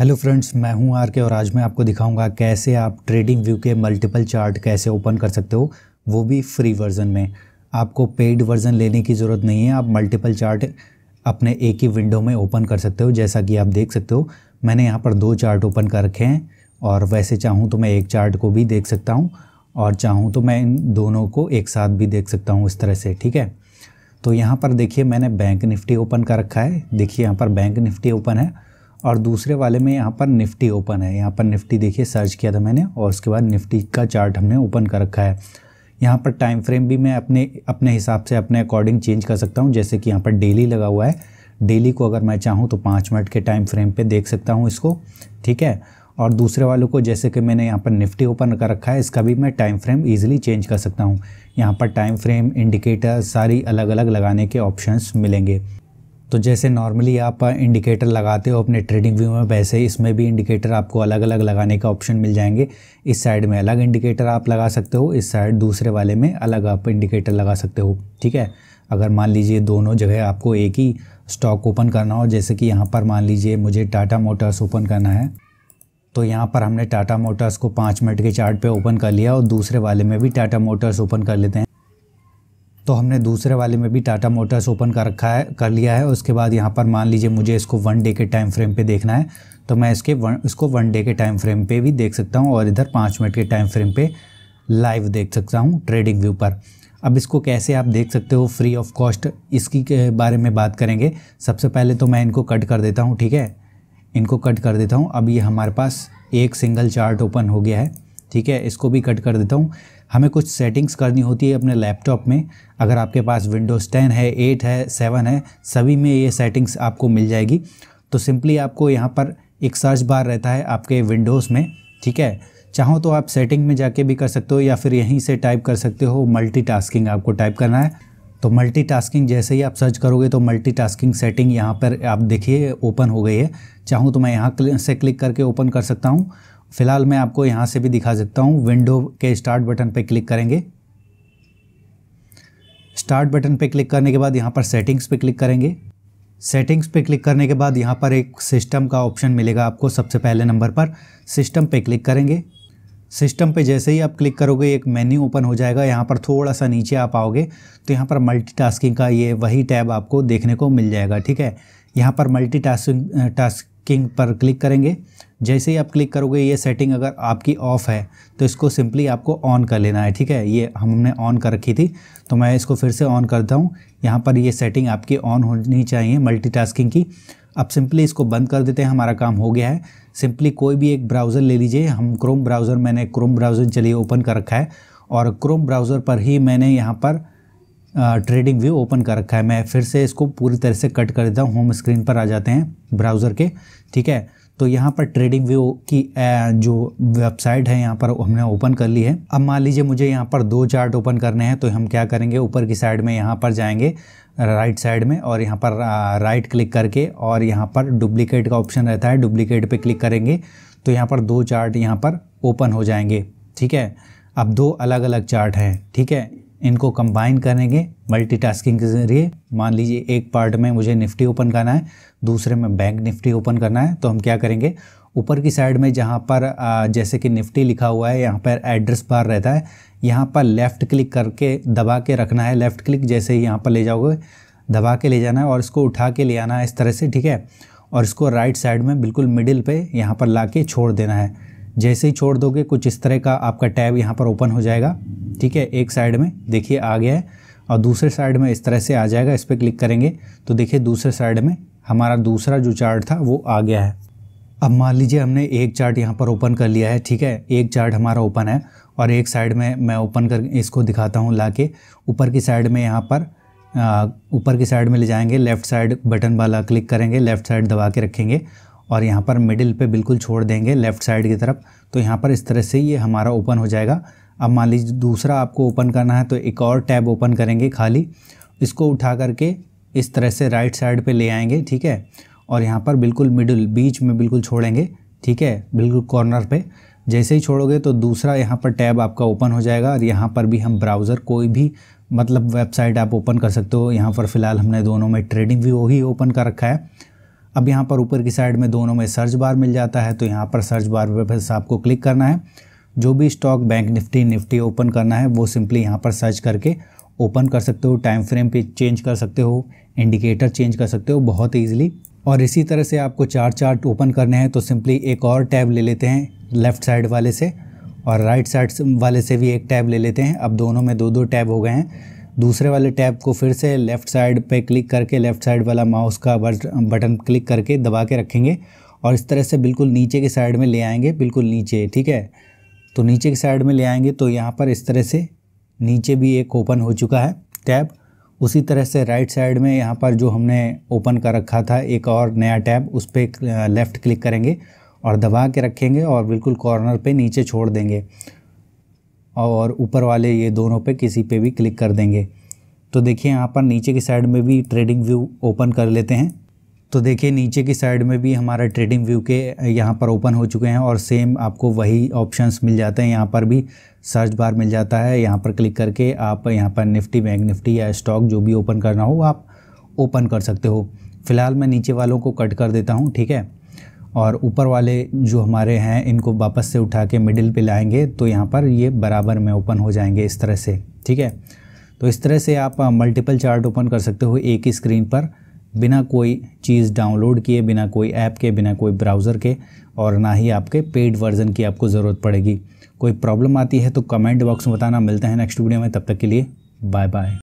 hello friends मैं हूं के और आज मैं आपको दिखाऊंगा कैसे आप ट्रेडिंग व्यू के मल्टीपल चार्ट कैसे ओपन कर सकते हो वो भी फ्री वर्जन में आपको पेड वर्जन लेने की ज़रूरत नहीं है आप मल्टीपल चार्ट अपने एक ही विंडो में ओपन कर सकते हो जैसा कि आप देख सकते हो मैंने यहाँ पर दो चार्ट ओपन कर रखे हैं और वैसे चाहूँ तो मैं एक चार्ट को भी देख सकता हूँ और चाहूँ तो मैं इन दोनों को एक साथ भी देख सकता हूँ इस तरह से ठीक है तो यहाँ पर देखिए मैंने बैंक निफ्टी ओपन कर रखा है देखिए यहाँ पर बैंक निफ्टी ओपन है और दूसरे वाले में यहाँ पर निफ्टी ओपन है यहाँ पर निफ्टी देखिए सर्च किया था मैंने और उसके बाद निफ्टी का चार्ट हमने ओपन कर रखा है यहाँ पर टाइम फ्रेम भी मैं अपने अपने हिसाब से अपने अकॉर्डिंग चेंज कर सकता हूँ जैसे कि यहाँ पर डेली लगा हुआ है डेली को अगर मैं चाहूँ तो पाँच मिनट के टाइम फ्रेम पर देख सकता हूँ इसको ठीक है और दूसरे वालों को जैसे कि मैंने यहाँ पर निफ्टी ओपन कर रखा है इसका भी मैं टाइम फ्रेम ईजिली चेंज कर सकता हूँ यहाँ पर टाइम फ्रेम इंडिकेटर सारी अलग अलग लगाने के ऑप्शंस मिलेंगे तो जैसे नॉर्मली आप इंडिकेटर लगाते हो अपने ट्रेडिंग व्यू में वैसे इसमें भी इंडिकेटर आपको अलग अलग लगाने का ऑप्शन मिल जाएंगे इस साइड में अलग इंडिकेटर आप लगा सकते हो इस साइड दूसरे वाले में अलग आप इंडिकेटर लगा सकते हो ठीक है अगर मान लीजिए दोनों जगह आपको एक ही स्टॉक ओपन करना हो जैसे कि यहाँ पर मान लीजिए मुझे टाटा मोटर्स ओपन करना है तो यहाँ पर हमने टाटा मोटर्स को पाँच मिनट के चार्ट ओपन कर लिया और दूसरे वाले में भी टाटा मोटर्स ओपन कर लेते हैं तो हमने दूसरे वाले में भी टाटा मोटर्स ओपन कर रखा है कर लिया है उसके बाद यहाँ पर मान लीजिए मुझे इसको वन डे के टाइम फ्रेम पे देखना है तो मैं इसके वन इसको वन डे के टाइम फ्रेम पे भी देख सकता हूँ और इधर पाँच मिनट के टाइम फ्रेम पे लाइव देख सकता हूँ ट्रेडिंग व्यू पर अब इसको कैसे आप देख सकते हो फ्री ऑफ कॉस्ट इसकी के बारे में बात करेंगे सबसे पहले तो मैं इनको कट कर देता हूँ ठीक है इनको कट कर देता हूँ अब ये हमारे पास एक सिंगल चार्ट ओपन हो गया है ठीक है इसको भी कट कर देता हूँ हमें कुछ सेटिंग्स करनी होती है अपने लैपटॉप में अगर आपके पास विंडोज़ टेन है एट है सेवन है सभी में ये सेटिंग्स आपको मिल जाएगी तो सिंपली आपको यहाँ पर एक सर्च बार रहता है आपके विंडोज़ में ठीक है चाहो तो आप सेटिंग में जाके भी कर सकते हो या फिर यहीं से टाइप कर सकते हो मल्टी आपको टाइप करना है तो मल्टी जैसे ही आप सर्च करोगे तो मल्टी टास्किंग सेटिंग यहाँ पर आप देखिए ओपन हो गई है चाहूँ तो मैं यहाँ से क्लिक करके ओपन कर सकता हूँ फ़िलहाल मैं आपको यहाँ से भी दिखा सकता हूँ विंडो के स्टार्ट बटन पर क्लिक करेंगे स्टार्ट बटन पर क्लिक करने के बाद यहाँ पर सेटिंग्स पर क्लिक करेंगे सेटिंग्स पे क्लिक करने के बाद यहाँ पर एक सिस्टम का ऑप्शन मिलेगा आपको सबसे पहले नंबर पर सिस्टम पे क्लिक करेंगे सिस्टम पे जैसे ही आप क्लिक करोगे एक मेन्यू ओपन हो जाएगा यहाँ पर थोड़ा सा नीचे आप आओगे तो यहाँ पर मल्टीटास्किंग का ये वही टैब आपको देखने को मिल जाएगा ठीक है यहाँ पर मल्टी टास्किंग पर क्लिक करेंगे जैसे ही आप क्लिक करोगे ये सेटिंग अगर आपकी ऑफ़ है तो इसको सिंपली आपको ऑन कर लेना है ठीक है ये हमने ऑन कर रखी थी तो मैं इसको फिर से ऑन करता हूँ यहाँ पर ये सेटिंग आपकी ऑन होनी चाहिए मल्टीटास्किंग की अब सिंपली इसको बंद कर देते हैं हमारा काम हो गया है सिंपली कोई भी एक ब्राउज़र ले लीजिए हम क्रोम ब्राउज़र मैंने क्रोम ब्राउज़र चलिए ओपन कर रखा है और क्रोम ब्राउज़र पर ही मैंने यहाँ पर ट्रेडिंग व्यू ओपन कर रखा है मैं फिर से इसको पूरी तरह से कट कर देता हूँ होम स्क्रीन पर आ जाते हैं ब्राउज़र के ठीक है तो यहाँ पर ट्रेडिंग व्यू की जो वेबसाइट है यहाँ पर हमने ओपन कर ली है अब मान लीजिए मुझे यहाँ पर दो चार्ट ओपन करने हैं तो हम क्या करेंगे ऊपर की साइड में यहाँ पर जाएंगे राइट साइड में और यहाँ पर राइट क्लिक करके और यहाँ पर डुप्लीकेट का ऑप्शन रहता है डुप्लीकेट पे क्लिक करेंगे तो यहाँ पर दो चार्ट यहाँ पर ओपन हो जाएंगे ठीक है अब दो अलग अलग चार्ट हैं ठीक है इनको कंबाइन करेंगे मल्टीटास्किंग के ज़रिए मान लीजिए एक पार्ट में मुझे निफ्टी ओपन करना है दूसरे में बैंक निफ्टी ओपन करना है तो हम क्या करेंगे ऊपर की साइड में जहाँ पर जैसे कि निफ्टी लिखा हुआ है यहाँ पर एड्रेस बार रहता है यहाँ पर लेफ़्ट क्लिक करके दबा के रखना है लेफ़्ट क्लिक जैसे ही यहाँ पर ले जाओगे दबा के ले जाना है और इसको उठा के ले आना है इस तरह से ठीक है और इसको राइट साइड में बिल्कुल मिडिल पे यहाँ पर ला के छोड़ देना है जैसे ही छोड़ दोगे कुछ इस तरह का आपका टैब यहाँ पर ओपन हो जाएगा ठीक है एक साइड में देखिए आ गया है और दूसरे साइड में इस तरह से आ जाएगा इस पर क्लिक करेंगे तो देखिए दूसरे साइड में हमारा दूसरा जो चार्ट था वो आ गया है अब मान लीजिए हमने एक चार्ट यहाँ पर ओपन कर लिया है ठीक है एक चार्ट हमारा ओपन है और एक साइड में मैं ओपन कर इसको दिखाता हूँ ला ऊपर की साइड में यहाँ पर ऊपर की साइड में ले जाएंगे लेफ़्ट साइड बटन वाला क्लिक करेंगे लेफ़्ट साइड दबा के रखेंगे और यहाँ पर मिडिल पे बिल्कुल छोड़ देंगे लेफ़्ट साइड की तरफ तो यहाँ पर इस तरह से ये हमारा ओपन हो जाएगा अब मान लीजिए दूसरा आपको ओपन करना है तो एक और टैब ओपन करेंगे खाली इसको उठा करके इस तरह से राइट साइड पे ले आएंगे ठीक है और यहाँ पर बिल्कुल मिडिल बीच में बिल्कुल छोड़ेंगे ठीक है बिल्कुल कॉर्नर पर जैसे ही छोड़ोगे तो दूसरा यहाँ पर टैब आपका ओपन हो जाएगा और यहाँ पर भी हम ब्राउज़र कोई भी मतलब वेबसाइट आप ओपन कर सकते हो यहाँ पर फ़िलहाल हमने दोनों में ट्रेडिंग व्यू ही ओपन कर रखा है अब यहाँ पर ऊपर की साइड में दोनों में सर्च बार मिल जाता है तो यहाँ पर सर्च बार पर बस आपको क्लिक करना है जो भी stock bank Nifty Nifty open करना है वो सिंपली यहाँ पर सर्च करके ओपन कर सकते हो टाइम फ्रेम पे चेंज कर सकते हो इंडिकेटर चेंज कर सकते हो बहुत ईजिली और इसी तरह से आपको चार चार्ट ओपन करने हैं तो सिंपली एक और टैब ले लेते हैं लेफ़्ट साइड वाले से और राइट साइड वाले से भी एक टैब ले लेते हैं अब दोनों में दो दो टैब हो गए हैं दूसरे वाले टैब को फिर से लेफ़्ट साइड पे क्लिक करके लेफ़्ट साइड वाला माउस का बटन क्लिक करके दबा के रखेंगे और इस तरह से बिल्कुल नीचे के साइड में ले आएंगे बिल्कुल नीचे ठीक है तो नीचे के साइड में ले आएंगे तो यहाँ पर इस तरह से नीचे भी एक ओपन हो चुका है टैब उसी तरह से राइट साइड में यहाँ पर जो हमने ओपन कर रखा था एक और नया टैब उस पर लेफ़्ट क्लिक करेंगे और दबा के रखेंगे और बिल्कुल कॉर्नर पे नीचे छोड़ देंगे और ऊपर वाले ये दोनों पे किसी पे भी क्लिक कर देंगे तो देखिए यहाँ पर नीचे की साइड में भी ट्रेडिंग व्यू ओपन कर लेते हैं तो देखिए नीचे की साइड में भी हमारा ट्रेडिंग व्यू के यहाँ पर ओपन हो चुके हैं और सेम आपको वही ऑप्शंस मिल जाते हैं यहाँ पर भी सर्च बार मिल जाता है यहाँ पर क्लिक करके आप यहाँ पर निफ्टी बैंक निफ्टी या स्टॉक जो भी ओपन करना हो आप ओपन कर सकते हो फिलहाल मैं नीचे वालों को कट कर देता हूँ ठीक है और ऊपर वाले जो हमारे हैं इनको वापस से उठा के मिडिल पे लाएंगे तो यहाँ पर ये बराबर में ओपन हो जाएंगे इस तरह से ठीक है तो इस तरह से आप मल्टीपल चार्ट ओपन कर सकते हो एक ही स्क्रीन पर बिना कोई चीज़ डाउनलोड किए बिना कोई ऐप के बिना कोई ब्राउज़र के और ना ही आपके पेड वर्जन की आपको ज़रूरत पड़ेगी कोई प्रॉब्लम आती है तो कमेंट बॉक्स में बताना मिलते हैं नेक्स्ट वीडियो में तब तक के लिए बाय बाय